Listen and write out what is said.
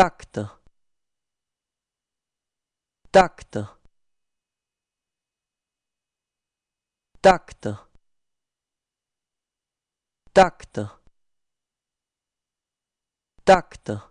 Так-то. Так-то. Так-то. Так-то. Так-то.